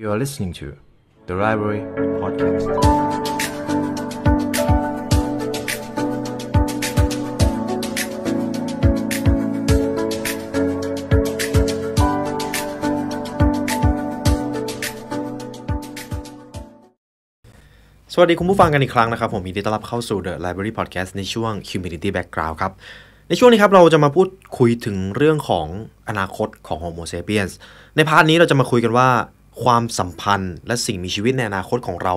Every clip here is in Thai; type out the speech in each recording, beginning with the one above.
You are listening to The Library Podcast. สวัสดี คุณผู้ฟังกันอีกครั้งนะครับ ผมมีดีต้อนรับเข้าสู่ The Library Podcast ในช่วง Humidity Background ครับ ในช่วงนี้ครับเราจะมาพูดคุยถึงเรื่องของอนาคตของ Homo sapiens ในพาร์ทนี้เราจะมาคุยกันว่าความสัมพันธ์และสิ่งมีชีวิตในอนาคตของเรา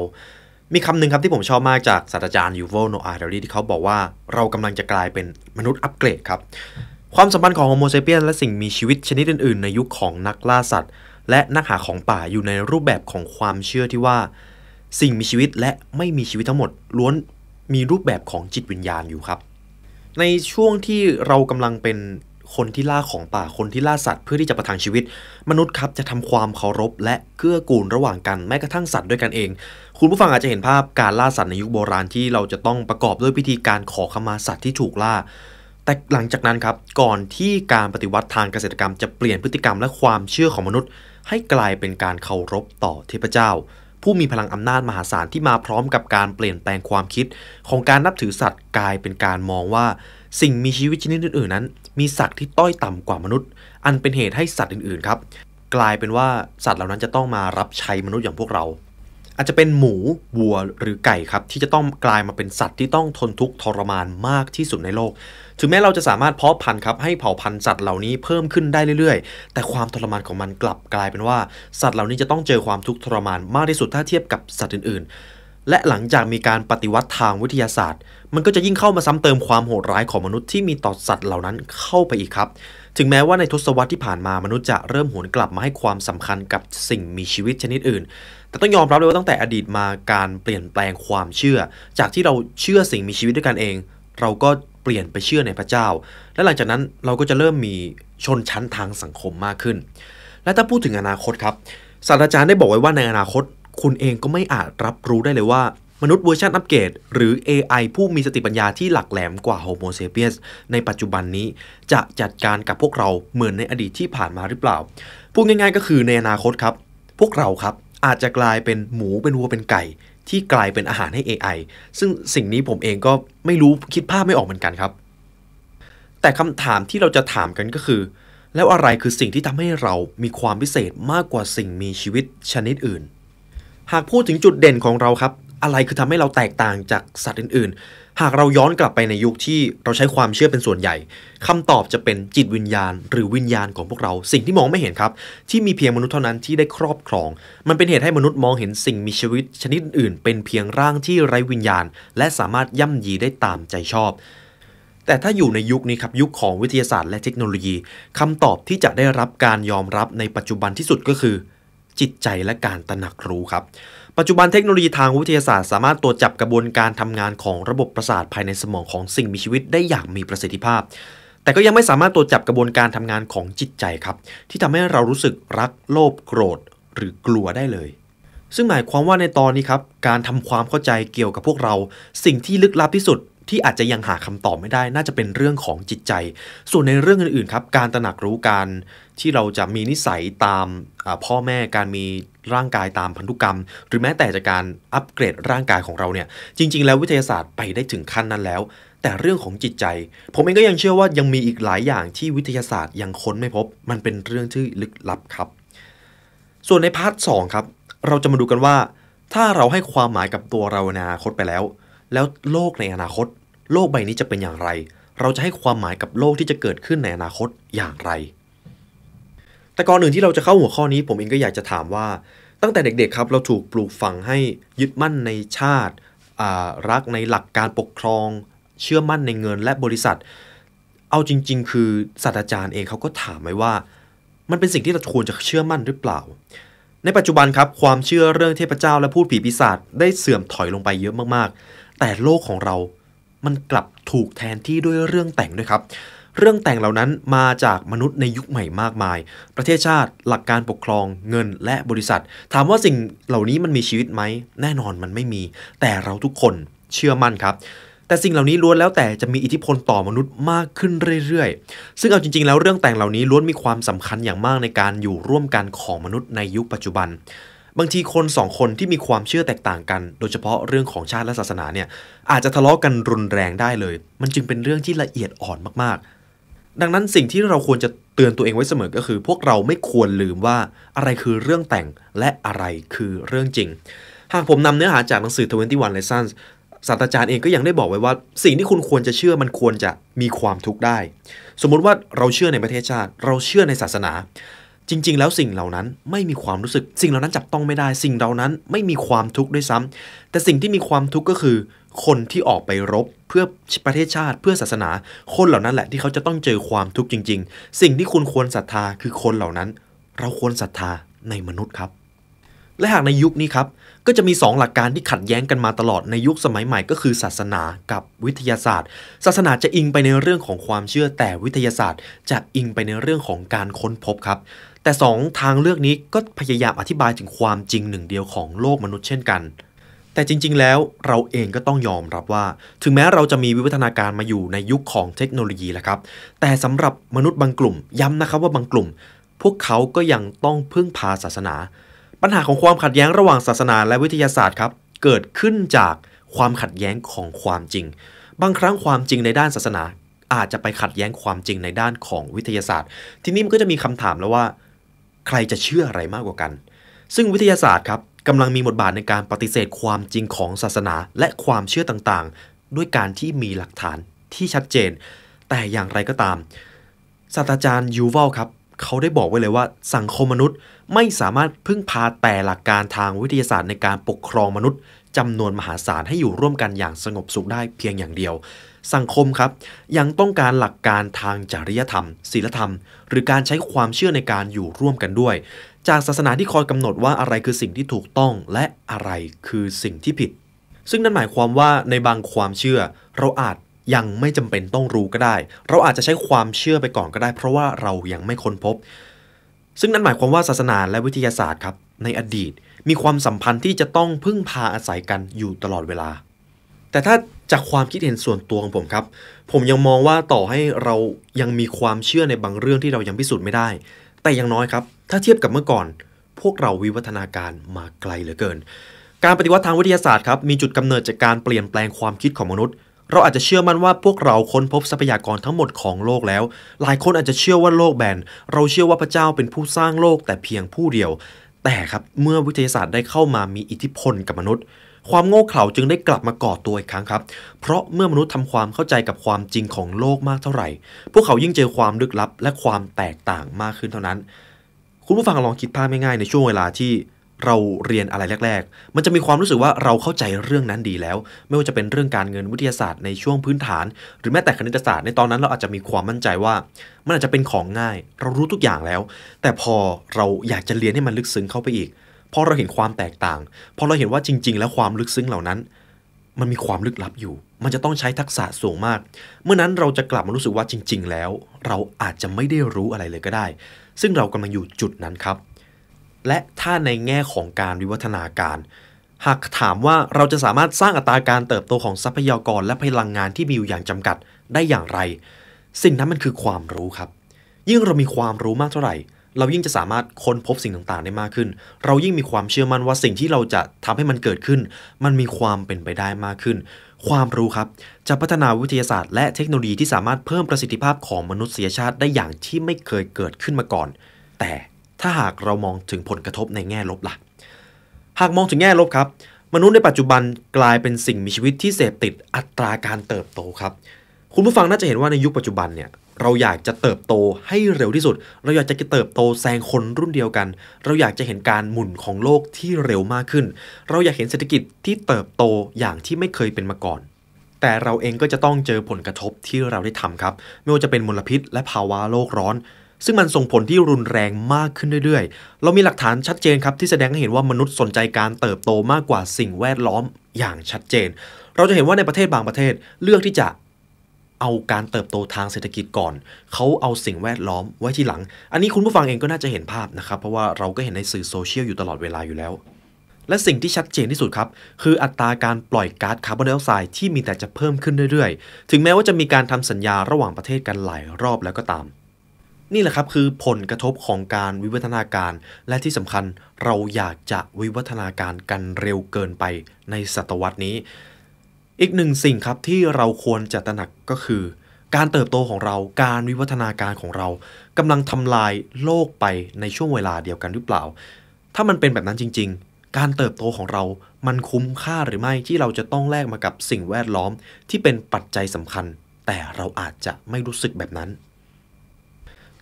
มีคำหนึ่งครับที่ผมชอบมากจากศาสตราจารย์ยูโวโนอาเดลีที่เขาบอกว่าเรากำลังจะกลายเป็นมนุษย์อัปเกรดครับ ความสัมพันธ์ของโฮโมเซเปียน และสิ่งมีชีวิตชนิดอื่นๆในยุคของนักล่าสัตว์ และนักหาของป่าอยู่ในรูปแบบของความเชื่อที่ว่า สิ่งมีชีวิตและไม่มีชีวิตทั้งหมดล้วนมีรูปแบบของจิตวิญญาณอยู่ครับ ในช่วงที่เรากำลังเป็นคนที่ล่าของป่า คนที่ล่าสัตว์เพื่อที่จะประทังชีวิต มนุษย์ครับจะทำความเคารพและเกื้อกูลระหว่างกันแม้กระทั่งสัตว์ด้วยกันเอง คุณผู้ฟังอาจจะเห็นภาพการล่าสัตว์ในยุคโบราณที่เราจะต้องประกอบด้วยพิธีการขอขมาสัตว์ที่ถูกล่า แต่หลังจากนั้นครับก่อนที่การปฏิวัติทางเกษตรกรรมจะเปลี่ยนพฤติกรรมและความเชื่อของมนุษย์ ให้กลายเป็นการเคารพต่อเทพเจ้า ผู้มีพลังอำนาจมหาศาลที่มาพร้อมกับการเปลี่ยนแปลงความคิด ของการนับถือสัตว์กลายเป็นการมองว่าสิ่งมีชีวิตชนิดอื่นๆนั้นมีศักดิ์ที่ต้อยต่ำกว่า มนุษย์ อันเป็นเหตุให้สัตว์อื่นๆครับกลายเป็นว่าสัตว์เหล่านั้นจะต้องมารับใช้มนุษย์อย่างพวกเรา อาจจะเป็นหมูวัวหรือไก่ครับที่จะต้องกลายมาเป็นสัตว์ที่ต้องทนทุกข์ทรมานมากที่สุดในโลก ถึงแม้เราจะสามารถเพาะพันธุ์ครับให้เผ่าพันธุ์สัตว์เหล่านี้เพิ่มขึ้นได้เรื่อยๆ แต่ความทรมานของมันกลับ กลายเป็นว่าสัตว์เหล่านี้จะต้องเจอความทุกข์ทรมานมากที่สุดถ้าเทียบกับสัตว์อื่นๆ และหลังจากมีการปฏิวัติทางวิทยาศาสตร์มันก็จะยิ่งเข้ามาซ้ำเติมความโหดร้ายของมนุษย์ที่มีต่อสัตว์เหล่านั้นเข้าไปอีกครับ ถึงแม้ว่าในทศวรรษที่ผ่านมามนุษย์จะเริ่มหวนกลับมาให้ความสำคัญกับสิ่งมีชีวิตชนิดอื่น แต่ต้องยอมรับเลยว่าตั้งแต่อดีตมาการเปลี่ยนแปลงความเชื่อ จากที่เราเชื่อสิ่งมีชีวิตด้วยกันเอง เราก็เปลี่ยนไปเชื่อในพระเจ้า และหลังจากนั้นเราก็จะเริ่มมีชนชั้นทางสังคมมากขึ้น และถ้าพูดถึงอนาคตครับ ศาสตราจารย์ได้บอกไว้ว่าในอนาคตคุณเองก็ไม่อาจรับรู้ได้เลยว่ามนุษย์เวอร์ชันอัปเกรดหรือ AI ผู้มีสติปัญญาที่หลักแหลมกว่าโฮโมเซเปียสในปัจจุบันนี้จะจัดการกับพวกเราเหมือนในอดีตที่ผ่านมาหรือเปล่าพูดง่ายๆ ก็คือในอนาคตครับ พวกเราครับอาจจะกลายเป็นหมูเป็นวัว เป็นไก่ ที่กลายเป็นอาหารให้ AI ซึ่งสิ่งนี้ผมเองก็ไม่รู้คิดภาพไม่ออกเหมือนกันครับ แต่คำถามที่เราจะถามกันก็คือ แล้วอะไรคือสิ่งที่ทำให้เรามีความพิเศษมากกว่าสิ่งมีชีวิตชนิดอื่น หากพูดถึงจุดเด่นของเราครับอะไรคือทำให้เราแตกต่างจากสัตว์อื่นๆ หากเราย้อนกลับไปในยุคที่เราใช้ความเชื่อเป็นส่วนใหญ่ คำตอบจะเป็นจิตวิญญาณ หรือวิญญาณของพวกเรา สิ่งที่มองไม่เห็นครับ ที่มีเพียงมนุษย์เท่านั้นที่ได้ครอบครอง มันเป็นเหตุให้มนุษย์มองเห็นสิ่งมีชีวิตชนิดอื่นเป็นเพียงร่างที่ไร้วิญญาณ และสามารถย่ำยีได้ตามใจชอบ แต่ถ้าอยู่ในยุคนี้ครับยุคของวิทยาศาสตร์ และเทคโนโลยี คำตอบที่จะได้รับการยอมรับในปัจจุบันที่สุดก็คือ จิตใจและการตระหนักรู้ครับปัจจุบันเทคโนโลยีทางวิทยาศาสตร์สามารถตรวจจับกระบวนการทำงานของระบบประสาทภายในสมองของสิ่งมีชีวิตได้อย่างมีประสิทธิภาพ แต่ก็ยังไม่สามารถตรวจจับกระบวนการทำงานของจิตใจครับที่ทำให้เรารู้สึกรักโลภโกรธหรือกลัวได้เลย ซึ่งหมายความว่าในตอนนี้ครับการทำความเข้าใจเกี่ยวกับพวกเรา สิ่งที่ลึกลับที่สุดที่อาจจะยังหาคำตอบไม่ได้ น่าจะเป็นเรื่องของจิตใจ ส่วนในเรื่องอื่นๆครับการตระหนักรู้การที่เราจะมีนิสัยตามพ่อแม่การมีร่างกายตามพันธุกรรม หรือแม้แต่จากการอัปเกรดร่างกายของเราเนี่ย จริง ๆ แล้ววิทยาศาสตร์ไปได้ถึงขั้นนั้นแล้ว แต่เรื่องของจิตใจ ผมเองก็ยังเชื่อว่ายังมีอีกหลายอย่างที่วิทยาศาสตร์ยังค้นไม่พบ มันเป็นเรื่องที่ลึกลับครับ ส่วนในพาร์ทสครับ เราจะมาดูกันว่า ถ้าเราให้ความหมายกับตัวเราในอนาคตไปแล้วแล้วโลกในอนาคต โลกใบนี้จะเป็นอย่างไร เราจะให้ความหมายกับโลกที่จะเกิดขึ้นในอนาคตอย่างไร แต่ก่อนอื่นที่เราจะเข้าหัวข้อนี้ผมเองก็อยากจะถามว่า ตั้งแต่เด็ก ๆ ครับเราถูกปลูกฝังให้ยึดมั่นในชาติรักในหลักการปกครอง เชื่อมั่นในเงินและบริษัท เอาจริงๆ คือศาสตราจารย์เองเขาก็ถามไว้ว่า มันเป็นสิ่งที่เราควรจะเชื่อมั่นหรือเปล่า ในปัจจุบันครับความเชื่อเรื่องเทพเจ้าและพูดผีปีศาจได้เสื่อมถอยลงไปเยอะมากแต่โลกของเรา มันกลับถูกแทนที่ด้วยเรื่องแต่งด้วยครับ เรื่องแต่งเหล่านั้นมาจากมนุษย์ในยุคใหม่มากมาย ประเทศชาติ หลักการปกครอง เงิน และบริษัท ถามว่าสิ่งเหล่านี้มันมีชีวิตไหมแน่นอนมันไม่มี แต่เราทุกคนเชื่อมั่นครับ แต่สิ่งเหล่านี้ล้วนแล้วแต่จะมีอิทธิพลต่อมนุษย์มากขึ้นเรื่อยๆ ซึ่งเอาจริงๆ แล้วเรื่องแต่งเหล่านี้ล้วนมีความสำคัญอย่างมากในการอยู่ร่วมกันของมนุษย์ในยุคปัจจุบันบางที คนสองคนที่มีความเชื่อแตกต่างกัน โดยเฉพาะเรื่องของชาติและศาสนาเนี่ยอาจจะทะเลาะกันรุนแรงได้เลย มันจึงเป็นเรื่องที่ละเอียดอ่อนมากๆ ดังนั้นสิ่งที่เราควรจะเตือนตัวเองไว้เสมอก็คือพวกเราไม่ควรลืมว่าอะไรคือเรื่องแต่งและอะไรคือเรื่องจริง หากผมนำเนื้อหาจากหนังสือ21 Lessons ศาสตราจารย์เองก็ยังได้บอกไว้ว่า สิ่งที่คุณควรจะเชื่อมันควรจะมีความทุกข์ได้ สมมุติว่าเราเชื่อในประเทศชาติเราเชื่อในศาสนาจริงๆ แล้วสิ่งเหล่านั้นไม่มีความรู้สึก สิ่งเหล่านั้นจับต้องไม่ได้สิ่งเหล่านั้นไม่มีความทุกข์ด้วยซ้ำ แต่สิ่งที่มีความทุกข์ก็คือ คนที่ออกไปรบเพื่อประเทศชาติเพื่อศาสนา คนเหล่านั้นแหละที่เขาจะต้องเจอความทุกข์จริงๆ สิ่งที่คุณควรศรัทธาคือคนเหล่านั้น เราควรศรัทธาในมนุษย์ครับ และหากในยุคนี้ครับก็จะมี 2 หลักการที่ขัดแย้งกันมาตลอดในยุคสมัยใหม่ก็คือศาสนากับวิทยาศาสตร์ ศาสนาจะอิงไปในเรื่องของความเชื่อแต่วิทยาศาสตร์ จะอิงไปในเรื่องของการค้นพบครับแต่ 2 ทางเลือกนี้ก็พยายามอธิบายถึงความจริงหนึ่งเดียวของโลกมนุษย์เช่นกัน แต่จริงๆ แล้วเราเองก็ต้องยอมรับว่า ถึงแม้เราจะมีวิวัฒนาการมาอยู่ในยุคของเทคโนโลยีแล้วครับ แต่สำหรับมนุษย์บางกลุ่มย้ำนะครับว่าบางกลุ่มพวกเขาก็ยังต้องพึ่งพาศาสนา ปัญหาของความขัดแย้งระหว่างศาสนาและวิทยาศาสตร์ครับเกิดขึ้นจากความขัดแย้งของความจริง บางครั้งความจริงในด้านศาสนา อาจจะไปขัดแย้งความจริงในด้านของวิทยาศาสตร์ ทีนี้มันก็จะมีคำถามแล้วว่าใครจะเชื่ออะไรมากกว่ากัน ซึ่งวิทยาศาสตร์ครับกำลังมีบทบาทในการปฏิเสธความจริงของศาสนาและความเชื่อต่างๆ ด้วยการที่มีหลักฐานที่ชัดเจน แต่อย่างไรก็ตามศาสตราจารย์ยูวัลครับเขาได้บอกไว้เลยว่าสังคมมนุษย์ ไม่สามารถพึ่งพาแต่หลักการทางวิทยาศาสตร์ ในการปกครองมนุษย์จำนวนมหาศาลให้อยู่ร่วมกันอย่างสงบสุขได้เพียงอย่างเดียว สังคมครับยังต้องการหลักการทางจริยธรรมศีลธรรม หรือการใช้ความเชื่อในการอยู่ร่วมกันด้วย จากศาสนาที่คอยกำหนดว่าอะไรคือสิ่งที่ถูกต้องและอะไรคือสิ่งที่ผิด ซึ่งนั่นหมายความว่าในบางความเชื่อเราอาจยังไม่จำเป็นต้องรู้ก็ได้ เราอาจจะใช้ความเชื่อไปก่อนก็ได้ เพราะว่าเรายังไม่ค้นพบ ซึ่งนั่นหมายความว่าศาสนาและวิทยาศาสตร์ครับในอดีต มีความสัมพันธ์ที่จะต้องพึ่งพาอาศัยกันอยู่ตลอดเวลา แต่ถ้าจากความคิดเห็นส่วนตัวของผมครับ ผมยังมองว่าต่อให้เรายังมีความเชื่อในบางเรื่องที่เรายังพิสูจน์ไม่ได้ แต่อย่างน้อยครับถ้าเทียบกับเมื่อก่อน พวกเราวิวัฒนาการมาไกลเหลือเกิน การปฏิวัติทางวิทยาศาสตร์ครับมีจุดกำเนิดจากการเปลี่ยนแปลงความคิดของมนุษย์เราอาจจะเชื่อมั่นว่าพวกเราค้นพบทรัพยากรทั้งหมดของโลกแล้ว หลายคนอาจจะเชื่อว่าโลกแบน เราเชื่อว่าพระเจ้าเป็นผู้สร้างโลก แต่เพียงผู้เดียว แต่ครับเมื่อวิทยาศาสตร์ได้เข้ามามีอิทธิพลกับมนุษย์ ความโง่เขลาจึงได้กลับมาก่อตัวอีกครั้งครับ เพราะเมื่อมนุษย์ทำความเข้าใจกับความจริงของโลกมากเท่าไหร่ พวกเขายิ่งเจอความลึกลับและความแตกต่างมากขึ้นเท่านั้น คุณผู้ฟังลองคิดภาพง่ายๆในช่วงเวลาที่เราเรียนอะไรแรกๆ มันจะมีความรู้สึกว่าเราเข้าใจเรื่องนั้นดีแล้ว ไม่ว่าจะเป็นเรื่องการเงินวิทยาศาสตร์ในช่วงพื้นฐาน หรือแม้แต่คณิตศาสตร์ในตอนนั้นเราอาจจะมีความมั่นใจว่า มันอาจจะเป็นของง่าย เรารู้ทุกอย่างแล้ว แต่พอเราอยากจะเรียนให้มันลึกซึ้งเข้าไปอีก พอเราเห็นความแตกต่าง พอเราเห็นว่าจริงๆ แล้วความลึกซึ้งเหล่านั้น มันมีความลึกลับอยู่ มันจะต้องใช้ทักษะสูงมาก เมื่อนั้นเราจะกลับมารู้สึกว่าจริง ๆ แล้ว เราอาจจะไม่ได้รู้อะไรเลยก็ได้ ซึ่งเรากำลังอยู่จุดนั้นครับและถ้าในแง่ของการวิวัฒนาการ หากถามว่าเราจะสามารถสร้างอัตราการเติบโตของทรัพยากรและพลังงานที่มีอยู่อย่างจำกัดได้อย่างไร สิ่งนั้นมันคือความรู้ครับ ยิ่งเรามีความรู้มากเท่าไหร่ เรายิ่งจะสามารถค้นพบสิ่งต่างๆได้มากขึ้น เรายิ่งมีความเชื่อมั่นว่าสิ่งที่เราจะทำให้มันเกิดขึ้น มันมีความเป็นไปได้มากขึ้น ความรู้ครับ จะพัฒนาวิทยาศาสตร์และเทคโนโลยีที่สามารถเพิ่มประสิทธิภาพของมนุษยชาติได้อย่างที่ไม่เคยเกิดขึ้นมาก่อน แต่ถ้าหากเรามองถึงผลกระทบในแง่ลบละ่ะ หากมองถึงแง่ลบครับมนุษย์ในปัจจุบันกลายเป็นสิ่งมีชีวิตที่เสพติดอัตราการเติบโตครับ คุณผู้ฟังน่าจะเห็นว่าในยุคปัจจุบันเนี่ยเราอยากจะเติบโตให้เร็วที่สุด เราอยากจะเติบโตแซงคนรุ่นเดียวกัน เราอยากจะเห็นการหมุนของโลกที่เร็วมากขึ้น เราอยากเห็นเศรษฐกิจที่เติบโตอย่างที่ไม่เคยเป็นมาก่อน แต่เราเองก็จะต้องเจอผลกระทบที่เราได้ทำครับ ไม่ว่าจะเป็นมลพิษและภาวะโลกร้อนซึ่งมันส่งผลที่รุนแรงมากขึ้นเรื่อยๆ เรามีหลักฐานชัดเจนครับที่แสดงให้เห็นว่ามนุษย์สนใจการเติบโตมากกว่าสิ่งแวดล้อมอย่างชัดเจน เราจะเห็นว่าในประเทศบางประเทศเลือกที่จะเอาการเติบโตทางเศรษฐกิจก่อน เขาเอาสิ่งแวดล้อมไว้ทีหลัง อันนี้คุณผู้ฟังเองก็น่าจะเห็นภาพนะครับเพราะว่าเราก็เห็นในสื่อโซเชียลอยู่ตลอดเวลาอยู่แล้ว และสิ่งที่ชัดเจนที่สุดครับ คืออัตราการปล่อยก๊าซคาร์บอนไดออกไซด์ที่มีแต่จะเพิ่มขึ้นเรื่อยๆ ถึงแม้ว่าจะมีการทำสัญญาระหว่างประเทศกันหลายรอบแล้วก็ตามนี่แหละครับคือผลกระทบของการวิวัฒนาการ และที่สำคัญเราอยากจะวิวัฒนาการกันเร็วเกินไปในศตวรรษนี้ อีกหนึ่งสิ่งครับที่เราควรจะตระหนักก็คือ การเติบโตของเราการวิวัฒนาการของเรากำลังทำลายโลกไปในช่วงเวลาเดียวกันหรือเปล่า ถ้ามันเป็นแบบนั้นจริง ๆ การเติบโตของเรามันคุ้มค่าหรือไม่ที่เราจะต้องแลกมากับสิ่งแวดล้อมที่เป็นปัจจัยสำคัญ แต่เราอาจจะไม่รู้สึกแบบนั้น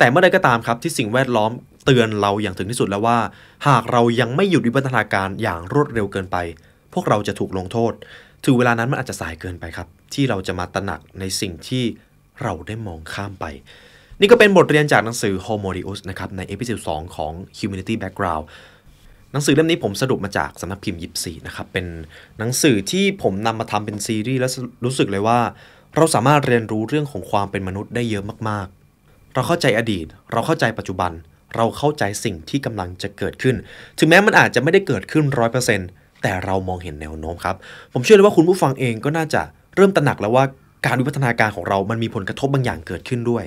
แต่เมื่อใดก็ตามครับที่สิ่งแวดล้อมเตือนเราอย่างถึงที่สุดแล้วว่า หากเรายังไม่หยุดวิวัฒนาการอย่างรวดเร็วเกินไป พวกเราจะถูกลงโทษถึงเวลานั้นมันอาจจะสายเกินไปครับ ที่เราจะมาตระหนักในสิ่งที่เราได้มองข้ามไป นี่ก็เป็นบทเรียนจากหนังสือ Homo Deus นะครับในเอพิโซด2ของ Humanity Background หนังสือเล่มนี้ผมสรุปมาจากสำนักพิมพ์ยิปซีนะครับเป็นหนังสือที่ผมนำมาทำเป็นซีรีส์และรู้สึกเลยว่าเราสามารถเรียนรู้เรื่องของความเป็นมนุษย์ได้เยอะมากเราเข้าใจอดีต เราเข้าใจปัจจุบัน เราเข้าใจสิ่งที่กำลังจะเกิดขึ้น ถึงแม้มันอาจจะไม่ได้เกิดขึ้นร้อยเปอร์เซ็นต์แต่เรามองเห็นแนวโน้มครับ ผมเชื่อเลยว่าคุณผู้ฟังเองก็น่าจะเริ่มตระหนักแล้วว่าการวิวัฒนาการของเรามันมีผลกระทบบางอย่างเกิดขึ้นด้วย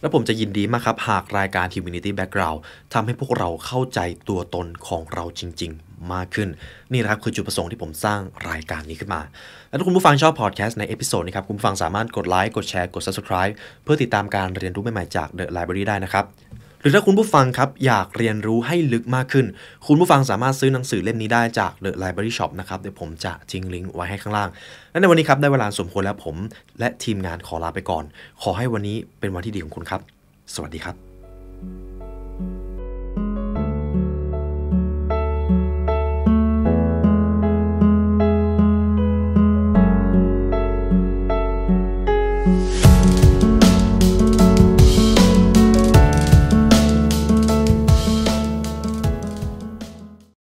และผมจะยินดีมากครับ หากรายการ Humanity Background ทำให้พวกเราเข้าใจตัวตนของเราจริงๆมากขึ้น นี่นะครับคือจุดประสงค์ที่ผมสร้างรายการนี้ขึ้นมา และถ้าคุณผู้ฟังชอบพอดแคสต์ในเอพิโซดนี้ครับคุณผู้ฟังสามารถกดไลค์กดแชร์กด subscribe เพื่อติดตามการเรียนรู้ใหม่ ๆ จาก The Library ได้นะครับ หรือถ้าคุณผู้ฟังครับอยากเรียนรู้ให้ลึกมากขึ้น คุณผู้ฟังสามารถซื้อหนังสือเล่มนี้ได้จาก The Library Shop นะครับเดี๋ยวผมจะทิ้งลิงก์ไว้ให้ข้างล่างและในวันนี้ครับได้เวลาสมควรแล้วผม และทีมงานขอลาไปก่อน ขอให้วันนี้เป็นวันที่ดีของคุณครับ สวัสดีครับ